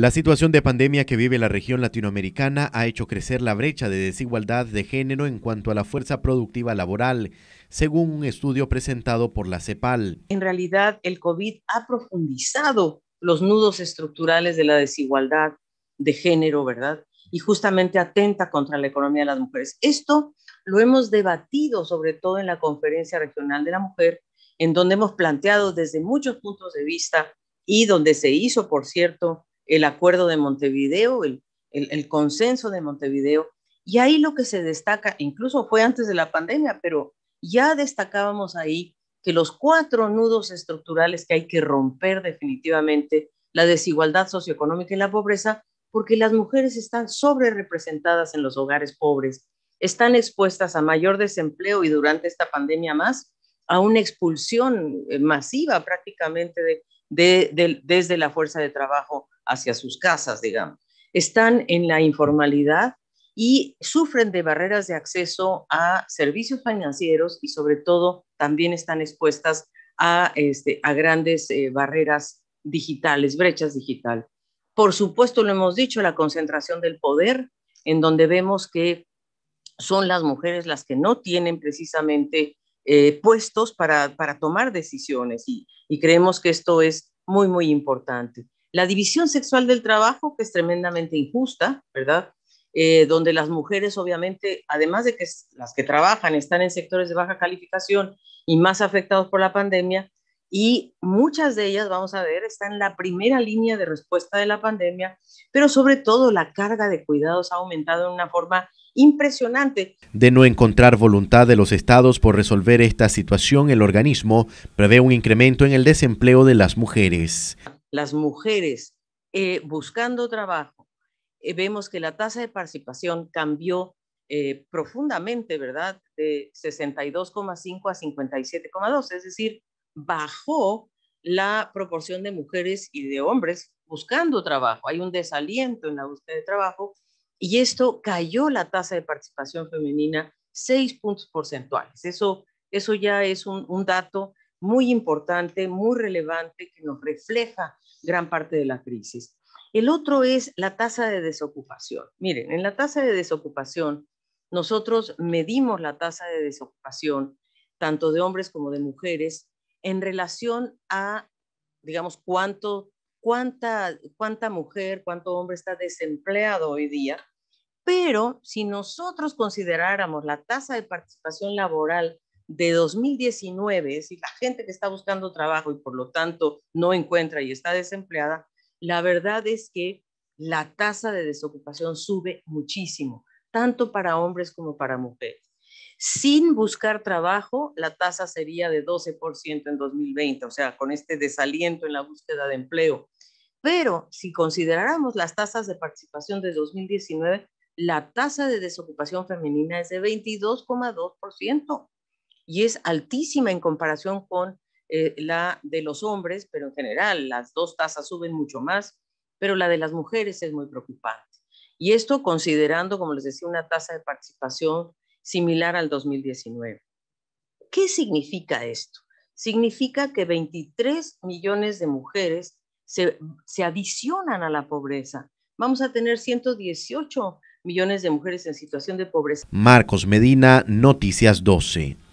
La situación de pandemia que vive la región latinoamericana ha hecho crecer la brecha de desigualdad de género en cuanto a la fuerza productiva laboral, según un estudio presentado por la CEPAL. En realidad, el COVID ha profundizado los nudos estructurales de la desigualdad de género, ¿verdad? Y justamente atenta contra la economía de las mujeres. Esto lo hemos debatido sobre todo en la Conferencia Regional de la Mujer, en donde hemos planteado desde muchos puntos de vista y donde se hizo, por cierto, el acuerdo de Montevideo, el, el, consenso de Montevideo. Y ahí lo que se destaca, incluso fue antes de la pandemia, pero ya destacábamos ahí que los cuatro nudos estructurales que hay que romper definitivamente, la desigualdad socioeconómica y la pobreza, porque las mujeres están sobre representadas en los hogares pobres, están expuestas a mayor desempleo y durante esta pandemia más, a una expulsión eh, masiva prácticamente desde la fuerza de trabajo hacia sus casas, digamos. Están en la informalidad y sufren de barreras de acceso a servicios financieros y sobre todo también están expuestas a, este, grandes eh, barreras digitales, brechas digital. Por supuesto, lo hemos dicho, la concentración del poder, en donde vemos que son las mujeres las que no tienen precisamente eh, puestos para, tomar decisiones y creemos que esto es muy, muy importante. La división sexual del trabajo, que es tremendamente injusta, ¿verdad? Eh, donde las mujeres, obviamente, además de que las que trabajan están en sectores de baja calificación y más afectados por la pandemia, y muchas de ellas, vamos a ver, están en la primera línea de respuesta de la pandemia, pero sobre todo la carga de cuidados ha aumentado de una forma impresionante. De no encontrar voluntad de los estados por resolver esta situación, el organismo prevé un incremento en el desempleo de las mujeres las mujeres eh, buscando trabajo, eh, vemos que la tasa de participación cambió eh, profundamente, ¿verdad? De 62,5 a 57,2, es decir, bajó la proporción de mujeres y de hombres buscando trabajo. Hay un desaliento en la búsqueda de trabajo y esto cayó la tasa de participación femenina 6 puntos porcentuales. Eso, eso ya es un, un dato muy importante, muy relevante, que nos refleja gran parte de la crisis. El otro es la tasa de desocupación. Miren, en la tasa de desocupación, nosotros medimos la tasa de desocupación, tanto de hombres como de mujeres, en relación a, digamos, cuánto, cuánta, cuánta mujer, cuánto hombre está desempleado hoy día. Pero si nosotros consideráramos la tasa de participación laboral de 2019, es decir, la gente que está buscando trabajo y por lo tanto no encuentra y está desempleada, la verdad es que la tasa de desocupación sube muchísimo, tanto para hombres como para mujeres. Sin buscar trabajo, la tasa sería de 12% en 2020, o sea, con este desaliento en la búsqueda de empleo. Pero si consideráramos las tasas de participación de 2019, la tasa de desocupación femenina es de 22,2% y es altísima en comparación con eh, la de los hombres, pero en general las dos tasas suben mucho más, pero la de las mujeres es muy preocupante. Y esto considerando, como les decía, una tasa de participación similar al 2019. ¿Qué significa esto? Significa que 23 millones de mujeres se, se adicionan a la pobreza. Vamos a tener 118 millones de mujeres en situación de pobreza. Marcos Medina, Noticias 12.